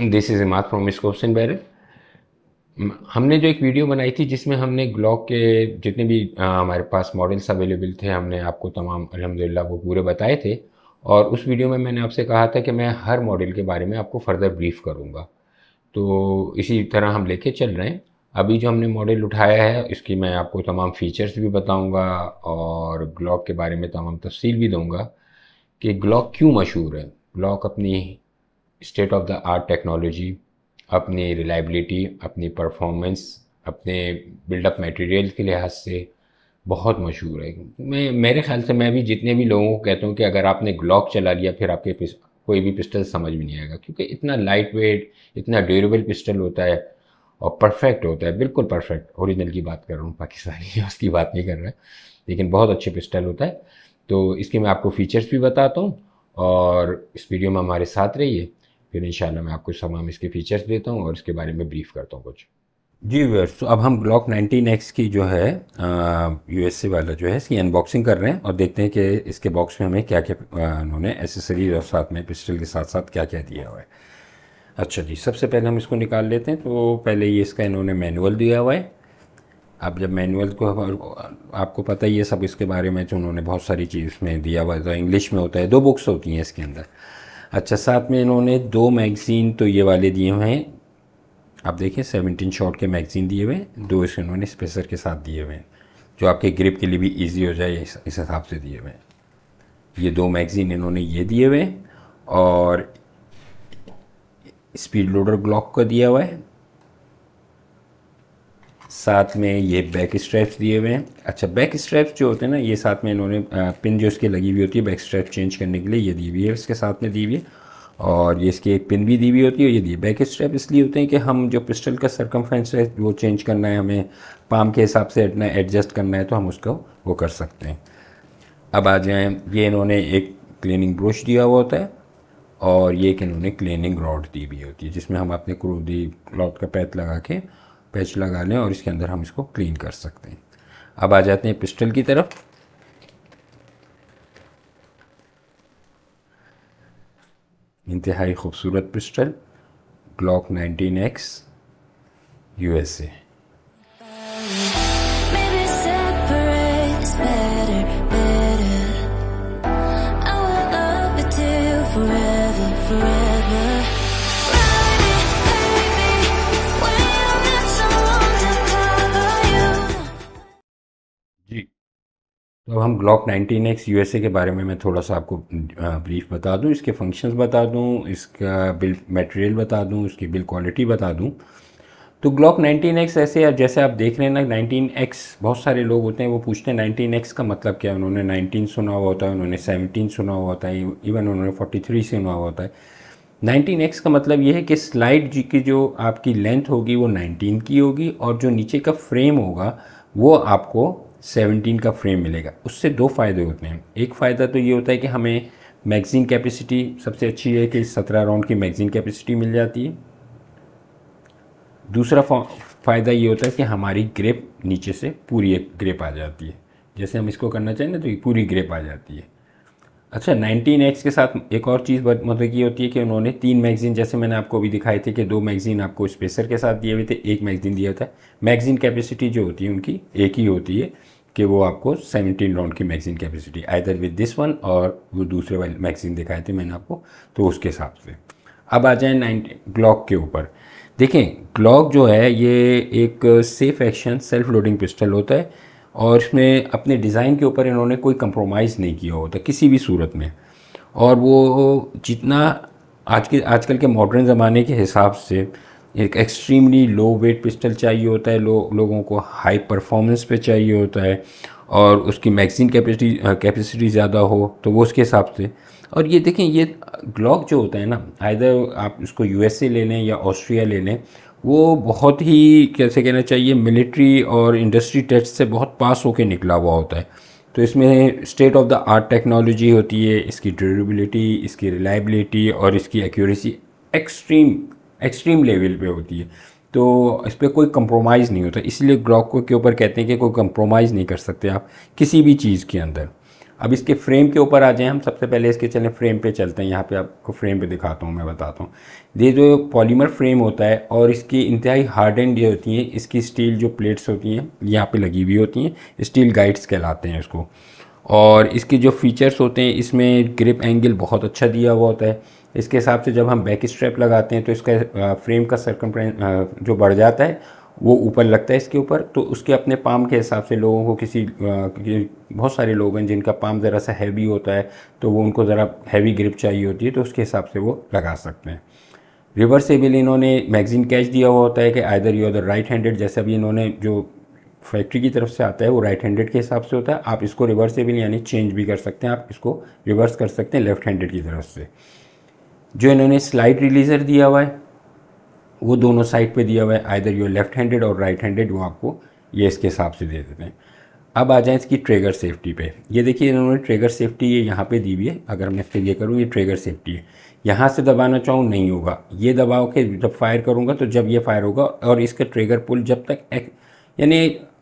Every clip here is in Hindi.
this is Imad from Scopes and Barrel हमने जो एक वीडियो बनाई थी जिसमें हमने ग्लॉक के जितने भी हमारे पास मॉडल्स अवेलेबल थे हमने आपको तमाम अलहमदिल्ला वो पूरे बताए थे और उस वीडियो में मैंने आपसे कहा था कि मैं हर मॉडल के बारे में आपको फर्दर ब्रीफ करूँगा तो इसी तरह हम लेके चल रहे हैं अभी जो हमने मॉडल उठाया है इसकी मैं आपको तमाम फ़ीचर्स भी बताऊँगा और ग्लॉक के बारे में तमाम तफसील भी दूँगा कि ग्लॉक क्यों मशहूर है ग्लॉक अपनी state of the art technology अपनी रिलायबिलिटी अपनी परफॉर्मेंस अपने बिल्डअप मटेरियल के लिहाज से बहुत मशहूर है मैं मेरे ख्याल से मैं भी जितने भी लोगों को कहता हूँ कि अगर आपने ग्लॉक चला लिया फिर आपके कोई भी पिस्टल समझ में नहीं आएगा क्योंकि इतना लाइट वेट इतना ड्यूरेबल पिस्टल होता है और परफेक्ट होता है बिल्कुल परफेक्ट ओरिजिनल की बात कर रहा हूँ पाकिस्तानी उसकी बात नहीं कर रहा लेकिन बहुत अच्छे पिस्टल होता है तो इसके मैं आपको फीचर्स भी बताता हूँ और इस वीडियो में हमारे साथ रहिए फिर इन मैं आपको तमाम इसके फीचर्स देता हूँ और इसके बारे में ब्रीफ करता हूँ कुछ जी व्यर्स तो अब हम ब्लॉक एक्स की जो है यू एस ए वाला जो है इसकी अनबॉक्सिंग कर रहे हैं और देखते हैं कि इसके बॉक्स में हमें क्या क्या उन्होंने एसेसरीज और साथ में पिस्टल के साथ साथ क्या क्या दिया हुआ है अच्छा जी सबसे पहले हम इसको निकाल लेते हैं तो पहले ये इसका इन्होंने मैनुअल दिया हुआ है अब जब मैनुअल को आपको पता ही है सब इसके बारे में जो तो उन्होंने बहुत सारी चीज़ में दिया हुआ है तो इंग्लिश में होता है दो बुक्स होती हैं इसके अंदर अच्छा साथ में इन्होंने दो मैगज़ीन तो ये वाले दिए हुए हैं आप देखिए सेवनटीन शॉट के मैगज़ीन दिए हुए हैं दो इसके इन्होंने स्पेसर के साथ दिए हुए हैं जो आपके ग्रिप के लिए भी ईजी हो जाए इस हिसाब से दिए हुए हैं ये दो मैगज़ीन इन्होंने ये दिए हुए हैं और स्पीड लोडर ग्लॉक का दिया हुआ है साथ में ये बैक स्ट्रैप्स दिए हुए हैं अच्छा बैक स्ट्रैप्स जो होते हैं ना ये साथ में इन्होंने पिन जो इसकी लगी हुई होती है बैक स्ट्रैप चेंज करने के लिए ये दी हुई है इसके साथ में दी हुई है और ये इसकी एक पिन भी दी हुई होती है ये दी बैक स्ट्रैप इसलिए होते हैं कि हम जो पिस्टल का सरकमफ्रेंस है वो चेंज करना है हमें पाम के हिसाब से अपना एडजस्ट करना है तो हम उसको वो कर सकते हैं अब आ जाएँ ये इन्होंने एक क्लिनिंग ब्रश दिया हुआ होता है और ये एक इन्होंने क्लिनिंग रॉड दी हुई होती है जिसमें हम अपने क्रोधी क्लॉथ का पैथ लगा के पैच लगा लें और इसके अंदर हम इसको क्लीन कर सकते हैं अब आ जाते हैं पिस्टल की तरफ इंतहाई खूबसूरत पिस्टल ग्लॉक 19X यूएसए हम ग्लॉक 19x यूएसए के बारे में मैं थोड़ा सा आपको ब्रीफ बता दूं इसके फंक्शंस बता दूं इसका बिल मटेरियल बता दूं इसकी बिल क्वालिटी बता दूं तो ग्लॉक 19x ऐसे अब जैसे आप देख रहे हैं ना 19x बहुत सारे लोग होते हैं वो पूछते हैं एक्स का मतलब क्या है उन्होंने नाइनटीन सुना हुआ होता है उन्होंने सेवनटीन सुना हुआ होता है इवन उन्होंने थ्री सुना हुआ होता है 19x का मतलब ये है कि स्लाइड जी की जो आपकी लेंथ होगी वो 19 की होगी और जो नीचे का फ्रेम होगा वो आपको 17 का फ्रेम मिलेगा उससे दो फ़ायदे होते हैं एक फ़ायदा तो ये होता है कि हमें मैगज़ीन कैपेसिटी सबसे अच्छी है कि 17 राउंड की मैगज़ीन कैपेसिटी मिल जाती है दूसरा फ़ायदा ये होता है कि हमारी ग्रेप नीचे से पूरी एक ग्रेप आ जाती है जैसे हम इसको करना चाहें ना तो ये पूरी ग्रेप आ जाती है अच्छा नाइनटीन एक्स के साथ एक और चीज़ मतलब की होती है कि उन्होंने तीन मैगज़ीन जैसे मैंने आपको अभी दिखाए थे कि दो मैगज़ीन आपको स्पेसर के साथ दिए हुए थे एक मैगज़ीन दिया था मैगज़ीन कैपेसिटी जो होती है उनकी एक ही होती है कि वो आपको 17 राउंड की magazine capacity other with this one और वो दूसरे वाले मैगजीन दिखाए थे मैंने आपको तो उसके हिसाब से अब आ जाए नाइनटी ग्लॉक के ऊपर देखें ग्लॉक जो है ये एक safe action self loading pistol होता है और इसमें अपने डिज़ाइन के ऊपर इन्होंने कोई कंप्रोमाइज़ नहीं किया होता किसी भी सूरत में और वो जितना आज के आजकल के मॉडर्न ज़माने के हिसाब से एक एक्सट्रीमली लो वेट पिस्टल चाहिए होता है लो, लोगों को हाई परफॉर्मेंस पे चाहिए होता है और उसकी मैगज़ीन कैपेसिटी कैपेसिटी ज़्यादा हो तो वो उसके हिसाब से और ये देखें ये ग्लॉक जो होता है ना आइधर आप इसको यूएसए ले लें या ऑस्ट्रिया ले लें वो बहुत ही कैसे कहना चाहिए मिलिट्री और इंडस्ट्री टेस्ट से बहुत पास होकर निकला हुआ होता है तो इसमें state of the art technology होती है इसकी ड्यूरेबिलिटी इसकी रिलायबिलिटी और इसकी एक्यूरेसी एक्सट्रीम एक्सट्रीम लेवल पे होती है तो इस पर कोई कंप्रोमाइज़ नहीं होता इसलिए ग्लॉक के ऊपर कहते हैं कि कोई कंप्रोमाइज़ नहीं कर सकते आप किसी भी चीज़ के अंदर अब इसके फ्रेम के ऊपर आ जाएं हम सबसे पहले इसके चलें फ्रेम पे चलते हैं यहाँ पे आपको फ्रेम पे दिखाता हूँ मैं बताता हूँ ये जो पॉलीमर फ्रेम होता है और इसकी इंतहाई हार्ड एंड ये होती हैं इसकी स्टील जो प्लेट्स होती हैं यहाँ पे लगी हुई होती हैं स्टील गाइड्स कहलाते हैं इसको और इसके जो फीचर्स होते हैं इसमें ग्रिप एंगल बहुत अच्छा दिया हुआ होता है इसके हिसाब से जब हम बैक स्ट्रैप लगाते हैं तो इसका फ्रेम का सर्कम जो बढ़ जाता है वो ऊपर लगता है इसके ऊपर तो उसके अपने पाम के हिसाब से लोगों को किसी बहुत सारे लोग हैं जिनका पाम ज़रा सा हैवी होता है तो वो उनको ज़रा हैवी ग्रिप चाहिए होती है तो उसके हिसाब से वो लगा सकते हैं रिवर्सेबल इन्होंने मैगजीन कैच दिया हुआ होता है कि either you are right handed जैसे अभी इन्होंने जो फैक्ट्री की तरफ से आता है वो राइट हैंडेड के हिसाब से होता है आप इसको रिवर्सेबल यानी चेंज भी कर सकते हैं आप इसको रिवर्स कर सकते हैं लेफ्ट हैंडेड की तरफ से जो इन्होंने स्लाइड रिलीजर दिया हुआ है वो दोनों साइड पे दिया हुआ है आइधर यो लेफ्ट हैंडेड और राइट हैंडेड वो आपको ये इसके हिसाब से दे देते हैं अब आ जाए इसकी ट्रेगर सेफ्टी पे ये देखिए इन्होंने ट्रेगर सेफ्टी ये यहाँ पे दी हुई है अगर मैं फिर ये करूँ ये ट्रेगर सेफ्टी है यहाँ से दबाना चाहूँ नहीं होगा ये दबाओ के जब फायर करूँगा तो जब ये फायर होगा और इसका ट्रेगर पुल जब तक यानी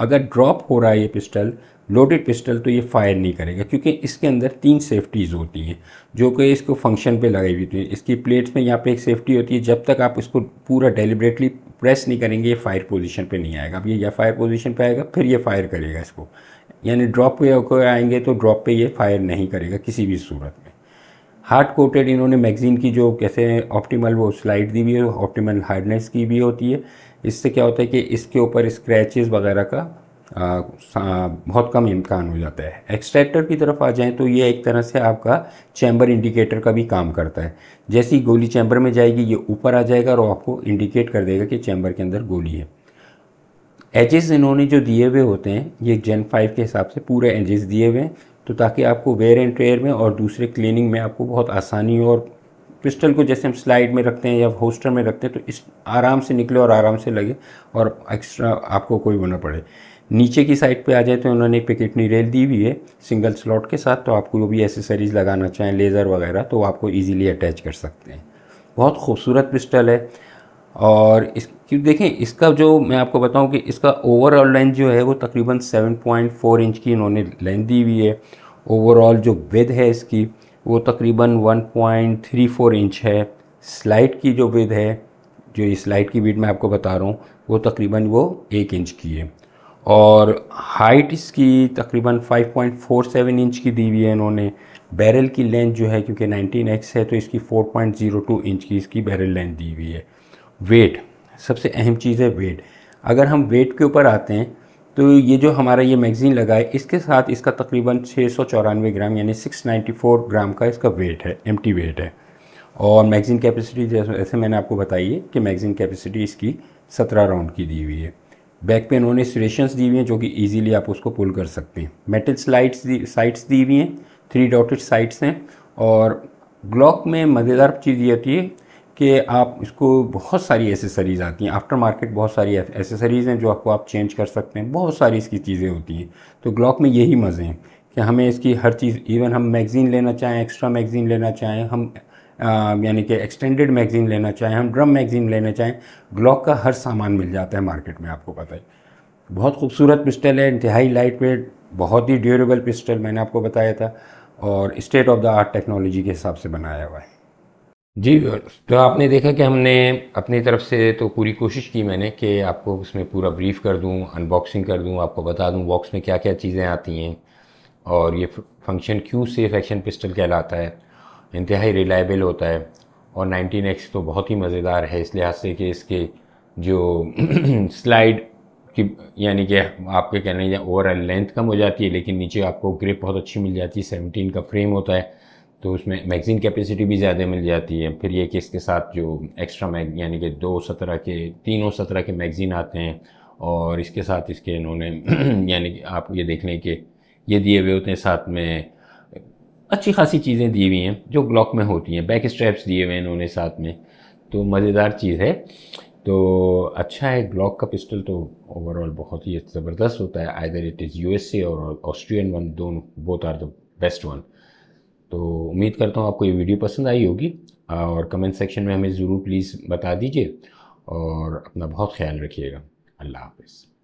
अगर ड्रॉप हो रहा है ये पिस्टल लोडेड पिस्टल तो ये फायर नहीं करेगा क्योंकि इसके अंदर तीन सेफ्टीज़ होती हैं जो कि इसको फंक्शन पे लगाई हुई होती है इसकी प्लेट्स में यहाँ पे एक सेफ्टी होती है जब तक आप इसको पूरा डेलिब्रेटली प्रेस नहीं करेंगे ये फायर पोजीशन पे नहीं आएगा अब ये या फायर पोजीशन पे आएगा फिर ये फायर करेगा इसको यानी ड्रॉप पे आएंगे तो ड्रॉप पर ये फायर नहीं करेगा किसी भी सूरत में हार्ड कोटेड इन्होंने मैगज़ीन की जो कैसे ऑप्टीमल वो स्लाइड दी हुई है ऑप्टीमल हार्डनेस की भी होती है इससे क्या होता है कि इसके ऊपर स्क्रैचेस वगैरह का आ, बहुत कम इम्कान हो जाता है एक्सट्रैक्टर की तरफ आ जाएं तो ये एक तरह से आपका चैम्बर इंडिकेटर का भी काम करता है जैसे ही गोली चैम्बर में जाएगी ये ऊपर आ जाएगा और आपको इंडिकेट कर देगा कि चैम्बर के अंदर गोली है एजेस इन्होंने जो दिए हुए होते हैं ये जेन फाइव के हिसाब से पूरे एजेस दिए हुए हैं तो ताकि आपको वेयर एंड टेयर में और दूसरे क्लीनिंग में आपको बहुत आसानी और पिस्टल को जैसे हम स्लाइड में रखते हैं या होस्टर में रखते हैं तो इस आराम से निकले और आराम से लगे और एक्स्ट्रा आपको कोई होना पड़े नीचे की साइड पे आ जाए तो उन्होंने पिकेटनी रेल दी हुई है सिंगल स्लॉट के साथ तो आपको जो भी एसेसरीज लगाना चाहें लेज़र वगैरह तो आपको ईजीली अटैच कर सकते हैं बहुत खूबसूरत पिस्टल है और इस देखें इसका जो मैं आपको बताऊं कि इसका ओवरऑल लेंथ जो है वो तकरीबन 7.4 इंच की इन्होंने लेंथ दी हुई है ओवरऑल जो वेद है इसकी वो तकरीबन 1.34 इंच है स्लाइड की जो विद है जो इस स्लाइड की विद मैं आपको बता रहा हूँ वो तकरीबन वो एक इंच की है और हाइट इसकी तकरीबन 5.47 इंच की दी हुई है इन्होंने बैरल की लेंथ जो है क्योंकि 19x है तो इसकी 4.02 इंच की इसकी बैरल लेंथ दी हुई है वेट सबसे अहम चीज़ है वेट अगर हम वेट के ऊपर आते हैं तो ये जो हमारा ये मैगज़ीन लगा है इसके साथ इसका तकरीबन छः सौ चौरानवे ग्राम यानी सिक्स नाइन्टी फोर ग्राम का इसका वेट है एम वेट है और मैगज़ीन कैपेसिटी जैसे मैंने आपको बताई है कि मैगज़ीन कैपेसिटी इसकी सत्रह राउंड की दी हुई है बैक पे इन्होंने स्टेशन दी हुई हैं जो कि ईजिली आप उसको पुल कर सकते हैं मेटल स्लाइड्स दी साइट्स दी हुई हैं थ्री डॉटेड साइट्स हैं और ग्लॉक में मज़ेदार चीज़ ये होती है कि आप इसको बहुत सारी एसेसरीज़ आती हैं आफ्टर मार्केट बहुत सारी एसेसरीज़ हैं जो आपको आप चेंज कर सकते हैं बहुत सारी इसकी चीज़ें होती हैं तो ग्लॉक में यही मज़े हैं कि हमें इसकी हर चीज़ इवन हम मैगज़ीन लेना चाहें एक्स्ट्रा मैगज़ीन लेना चाहें हम यानी कि एक्सटेंडेड मैगज़ीन लेना चाहें हम ड्रम मैगज़ीन लेना चाहें ग्लॉक का हर सामान मिल जाता है मार्केट में आपको पता है बहुत खूबसूरत पिस्टल है इंतहाई लाइट वेट बहुत ही ड्यूरेबल पिस्टल मैंने आपको बताया था और state of the art technology के हिसाब से बनाया हुआ है जी तो आपने देखा कि हमने अपनी तरफ से तो पूरी कोशिश की मैंने कि आपको उसमें पूरा ब्रीफ कर दूं अनबॉक्सिंग कर दूं आपको बता दूं बॉक्स में क्या क्या चीज़ें आती हैं और ये फंक्शन क्यू सेफ एक्शन पिस्टल कहलाता है इंतहाई रिलायबल होता है और नाइनटीन एक्स तो बहुत ही मज़ेदार है इस लिहाज से कि इसके जो स्लाइड की यानी कि आपके कहने ओवरऑल लेंथ कम हो जाती है लेकिन नीचे आपको ग्रिप बहुत अच्छी मिल जाती है सेवनटीन का फ्रेम होता है तो उसमें मैगज़ीन कैपेसिटी भी ज़्यादा मिल जाती है फिर ये कि इसके साथ जो एक्स्ट्रा मैग यानी कि दो सत्रह के तीनों सत्रह के मैगज़ीन आते हैं और इसके साथ इसके इन्होंने यानी कि आप ये देख लें कि ये दिए हुए होते हैं साथ में अच्छी खासी चीज़ें दी हुई हैं जो ग्लॉक में होती हैं बैक स्ट्रैप्स दिए हुए हैं इन्होंने साथ में तो मज़ेदार चीज़ है तो अच्छा है ग्लॉक का पिस्टल तो ओवरऑल बहुत ही ज़बरदस्त होता है either it is U S A और ऑस्ट्रियन वन दोनों both are the best one तो उम्मीद करता हूँ आपको ये वीडियो पसंद आई होगी और कमेंट सेक्शन में हमें ज़रूर प्लीज़ बता दीजिए और अपना बहुत ख्याल रखिएगा अल्लाह हाफिज़